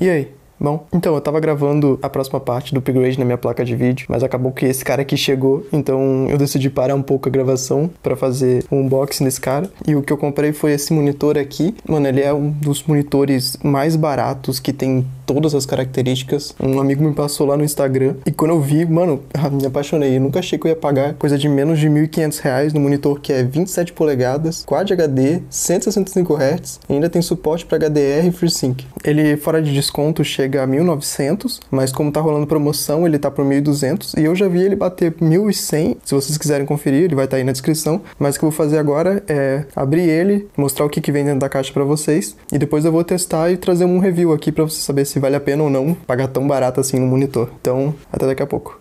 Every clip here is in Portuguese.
E aí? Bom, então eu tava gravando a próxima parte do upgrade na minha placa de vídeo, mas acabou que esse cara aqui chegou, então eu decidi parar um pouco a gravação para fazer um unboxing desse cara. E o que eu comprei foi esse monitor aqui. Mano, ele é um dos monitores mais baratos que tem todas as características. Um amigo me passou lá no Instagram e quando eu vi, mano, me apaixonei. Eu nunca achei que eu ia pagar coisa de menos de 1.500 reais no monitor que é 27 polegadas, Quad HD, 165 Hz, ainda tem suporte para HDR e FreeSync. Ele fora de desconto chega chegar a 1900, mas como tá rolando promoção, ele tá por 1200 e eu já vi ele bater 1100. Se vocês quiserem conferir, ele vai estar tá aí na descrição, mas o que eu vou fazer agora é abrir ele, mostrar o que que vem dentro da caixa para vocês e depois eu vou testar e trazer um review aqui para você saber se vale a pena ou não pagar tão barato assim no monitor. Então, até daqui a pouco.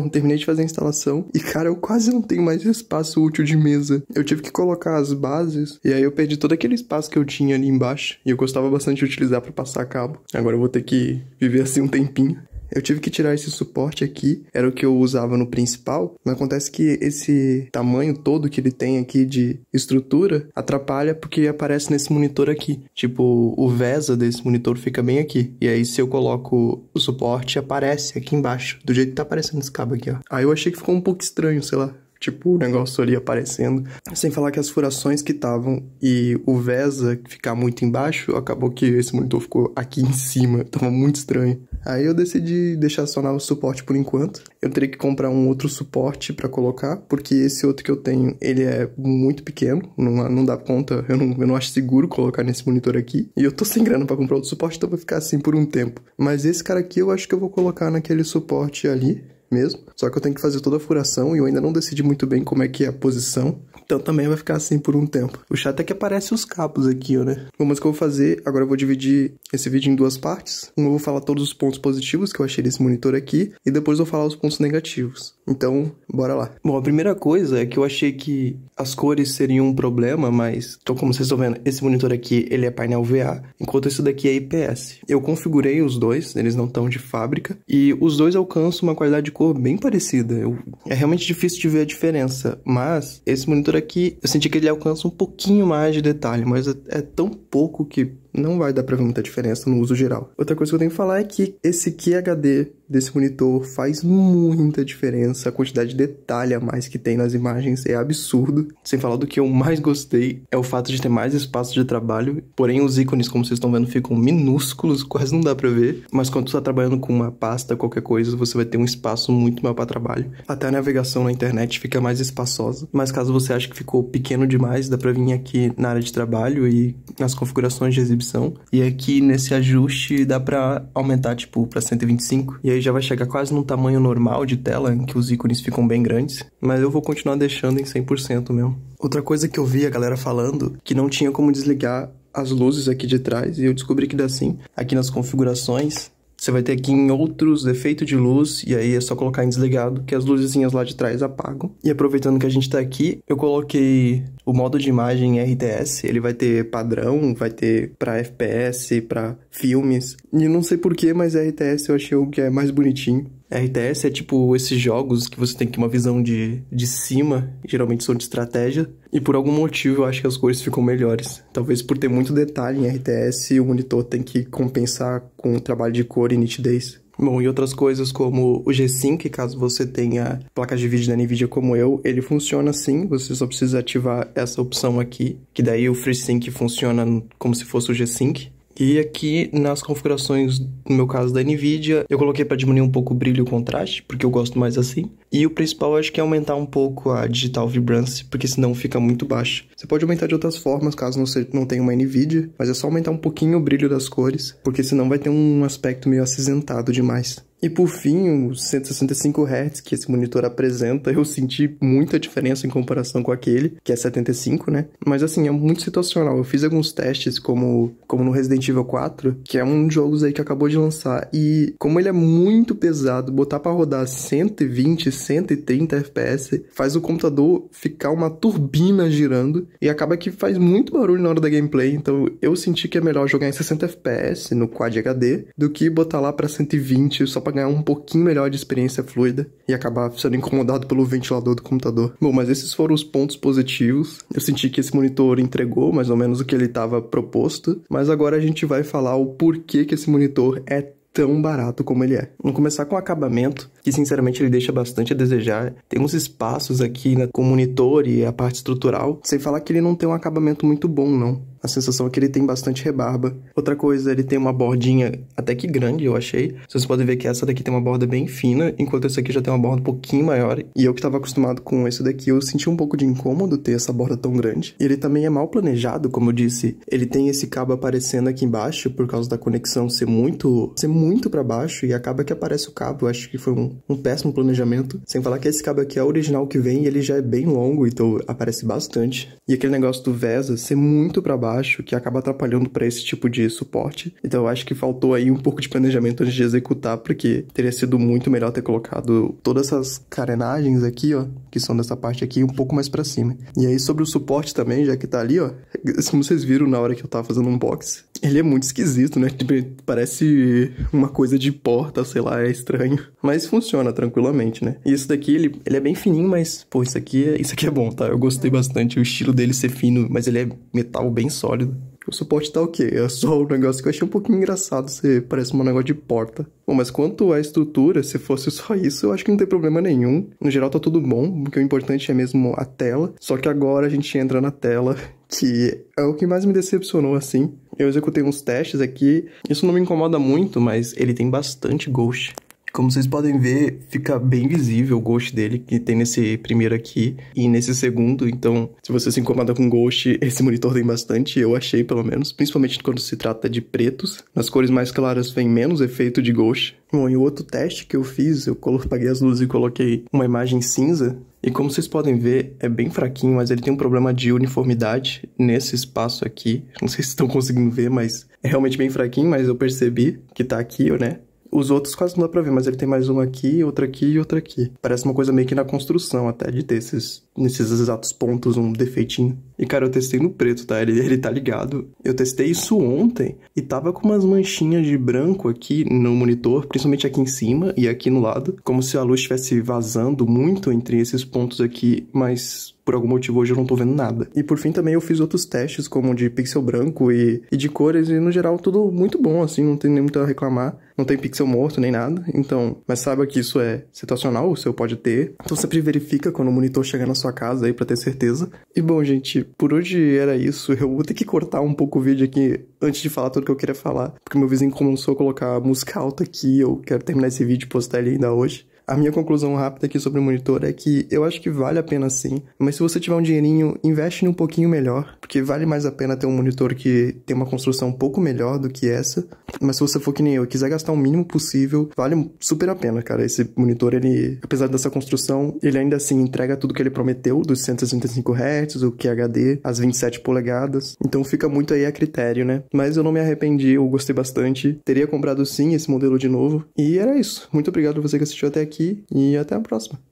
Bom, terminei de fazer a instalação e, cara, eu quase não tenho mais espaço útil de mesa. Eu tive que colocar as bases e aí eu perdi todo aquele espaço que eu tinha ali embaixo e eu gostava bastante de utilizar para passar cabo. Agora eu vou ter que viver assim um tempinho. Eu tive que tirar esse suporte aqui, era o que eu usava no principal, mas acontece que esse tamanho todo que ele tem aqui de estrutura atrapalha porque aparece nesse monitor aqui. Tipo, o VESA desse monitor fica bem aqui. E aí se eu coloco o suporte, aparece aqui embaixo, do jeito que tá aparecendo esse cabo aqui, ó. Aí eu achei que ficou um pouco estranho, sei lá tipo o negócio ali aparecendo. Sem falar que as furações que estavam e o VESA ficar muito embaixo, acabou que esse monitor ficou aqui em cima, tava muito estranho. Aí eu decidi deixar só o suporte por enquanto. Eu teria que comprar um outro suporte para colocar, porque esse outro que eu tenho, ele é muito pequeno, não, não dá conta, eu não, eu não acho seguro colocar nesse monitor aqui. E eu tô sem grana para comprar outro suporte, então vai ficar assim por um tempo. Mas esse cara aqui eu acho que eu vou colocar naquele suporte ali mesmo. Só que eu tenho que fazer toda a furação e eu ainda não decidi muito bem como é que é a posição. Então também vai ficar assim por um tempo. O chato é que aparece os cabos aqui, ó, né? Bom, mas o que eu vou fazer, agora eu vou dividir esse vídeo em duas partes. Uma eu vou falar todos os pontos positivos que eu achei desse monitor aqui, e depois eu vou falar os pontos negativos. Então, bora lá. Bom, a primeira coisa é que eu achei que as cores seriam um problema, mas tô então, como vocês estão vendo, esse monitor aqui, ele é painel VA, enquanto esse daqui é IPS. Eu configurei os dois, eles não estão de fábrica, e os dois alcançam uma qualidade de cor bem parecida. Eu, é realmente difícil de ver a diferença, mas esse monitor aqui, eu senti que ele alcança um pouquinho mais de detalhe, mas é, é tão pouco que não vai dar pra ver muita diferença no uso geral. Outra coisa que eu tenho que falar é que esse QHD desse monitor faz muita diferença. A quantidade de detalhe a mais que tem nas imagens é absurdo. Sem falar do que eu mais gostei é o fato de ter mais espaço de trabalho. Porém, os ícones, como vocês estão vendo, ficam minúsculos, quase não dá pra ver. Mas quando você tá trabalhando com uma pasta, qualquer coisa, você vai ter um espaço muito maior para trabalho. Até a navegação na internet fica mais espaçosa. Mas caso você ache que ficou pequeno demais, dá pra vir aqui na área de trabalho e nas configurações de exibição definição. E aqui nesse ajuste dá para aumentar tipo para 125 e aí já vai chegar quase num tamanho normal de tela, em que os ícones ficam bem grandes, mas eu vou continuar deixando em 100% mesmo. Outra coisa que eu vi a galera falando que não tinha como desligar as luzes aqui de trás e eu descobri que dá sim. Aqui nas configurações, você vai ter aqui em outros defeito de luz, e aí é só colocar em desligado que as luzinhas lá de trás apagam. E aproveitando que a gente está aqui, eu coloquei o modo de imagem RTS, ele vai ter padrão, vai ter para FPS, para filmes. E não sei porquê, mas RTS eu achei o que é mais bonitinho. RTS é tipo esses jogos que você tem que uma visão de, de cima, geralmente são de estratégia, e por algum motivo eu acho que as cores ficam melhores. Talvez por ter muito detalhe em RTS, o monitor tem que compensar com o trabalho de cor e nitidez. Bom, e outras coisas como o G-Sync, caso você tenha placas de vídeo da NVIDIA como eu, ele funciona assim, você só precisa ativar essa opção aqui, que daí o FreeSync funciona como se fosse o G-Sync. E aqui nas configurações, no meu caso da NVIDIA, eu coloquei para diminuir um pouco o brilho e o contraste, porque eu gosto mais assim. E o principal acho que é aumentar um pouco a digital vibrance, porque senão fica muito baixo. Você pode aumentar de outras formas, caso você não tenha uma NVIDIA, mas é só aumentar um pouquinho o brilho das cores, porque senão vai ter um aspecto meio acinzentado demais. E por fim, os 165 Hz que esse monitor apresenta, eu senti muita diferença em comparação com aquele, que é 75, né? Mas assim, é muito situacional. Eu fiz alguns testes, como, como no Resident Evil 4, que é um dos jogos aí que acabou de lançar, e como ele é muito pesado, botar para rodar 120, 130 FPS faz o computador ficar uma turbina girando e acaba que faz muito barulho na hora da gameplay. Então eu senti que é melhor jogar em 60 FPS no Quad HD do que botar lá para 120 só para ganhar um pouquinho melhor de experiência fluida e acabar sendo incomodado pelo ventilador do computador. Bom, mas esses foram os pontos positivos. Eu senti que esse monitor entregou mais ou menos o que ele estava proposto, mas agora a gente vai falar o porquê que esse monitor é tão barato como ele é. Vamos começar com o acabamento, que sinceramente ele deixa bastante a desejar. Tem uns espaços aqui né, com o monitor e a parte estrutural, sem falar que ele não tem um acabamento muito bom, não. A sensação é que ele tem bastante rebarba. Outra coisa, ele tem uma bordinha até que grande, eu achei. Vocês podem ver que essa daqui tem uma borda bem fina, enquanto essa aqui já tem uma borda um pouquinho maior. E eu que estava acostumado com esse daqui, eu senti um pouco de incômodo ter essa borda tão grande. E ele também é mal planejado, como eu disse. Ele tem esse cabo aparecendo aqui embaixo por causa da conexão ser muito, ser muito para baixo e acaba que aparece o cabo. Eu acho que foi um, um péssimo planejamento. Sem falar que esse cabo aqui é o original que vem e ele já é bem longo, então aparece bastante. E aquele negócio do Vesa ser muito para baixo acho que acaba atrapalhando para esse tipo de suporte. Então eu acho que faltou aí um pouco de planejamento antes de executar, porque teria sido muito melhor ter colocado todas essas carenagens aqui, ó, que são dessa parte aqui, um pouco mais para cima. E aí sobre o suporte também, já que tá ali, ó, como vocês viram na hora que eu tava fazendo um box, ele é muito esquisito, né? Tipo, parece uma coisa de porta, sei lá, é estranho. Mas funciona tranquilamente, né? E esse daqui, ele, ele é bem fininho, mas, pô, isso aqui, é, isso aqui é bom, tá? Eu gostei bastante. O estilo dele ser fino, mas ele é metal bem sólido o tipo, suporte tá ok. É só um negócio que eu achei um pouquinho engraçado. Você parece um negócio de porta. Bom, mas quanto à estrutura, se fosse só isso, eu acho que não tem problema nenhum. No geral tá tudo bom, o que o é importante é mesmo a tela. Só que agora a gente entra na tela, que é o que mais me decepcionou assim. Eu executei uns testes aqui. Isso não me incomoda muito, mas ele tem bastante ghost. Como vocês podem ver, fica bem visível o ghost dele que tem nesse primeiro aqui e nesse segundo. Então, se você se incomoda com ghost, esse monitor tem bastante, eu achei pelo menos. Principalmente quando se trata de pretos. Nas cores mais claras vem menos efeito de ghost. Bom, e o outro teste que eu fiz, eu apaguei as luzes e coloquei uma imagem cinza. E como vocês podem ver, é bem fraquinho, mas ele tem um problema de uniformidade nesse espaço aqui. Não sei se estão conseguindo ver, mas é realmente bem fraquinho, mas eu percebi que tá aqui, né? Os outros quase não dá pra ver, mas ele tem mais um aqui, outro aqui e outro aqui. Parece uma coisa meio que na construção até, de ter esses, nesses exatos pontos um defeitinho. E, cara, eu testei no preto, tá? Ele, ele tá ligado. Eu testei isso ontem e tava com umas manchinhas de branco aqui no monitor, principalmente aqui em cima e aqui no lado, como se a luz estivesse vazando muito entre esses pontos aqui, mas por algum motivo hoje eu não tô vendo nada. E por fim também eu fiz outros testes, como de pixel branco e, e de cores, e no geral tudo muito bom, assim, não tem nem muito a reclamar. Não tem pixel morto nem nada, então, mas saiba que isso é situacional, o seu pode ter. Então sempre verifica quando o monitor chegar na sua casa aí para ter certeza. E bom, gente, por hoje era isso. Eu vou ter que cortar um pouco o vídeo aqui antes de falar tudo que eu queria falar, porque meu vizinho começou a colocar música alta aqui. Eu quero terminar esse vídeo e postar ele ainda hoje. A minha conclusão rápida aqui sobre o monitor é que eu acho que vale a pena sim, mas se você tiver um dinheirinho, investe num um pouquinho melhor, porque vale mais a pena ter um monitor que tem uma construção um pouco melhor do que essa. Mas se você for que nem eu e quiser gastar o mínimo possível, vale super a pena, cara. Esse monitor, ele, apesar dessa construção, ele ainda assim entrega tudo que ele prometeu, dos 165 Hz, o QHD, as 27 polegadas. Então fica muito aí a critério, né? Mas eu não me arrependi, eu gostei bastante. Teria comprado sim esse modelo de novo. E era isso. Muito obrigado a você que assistiu até aqui aqui e até a próxima.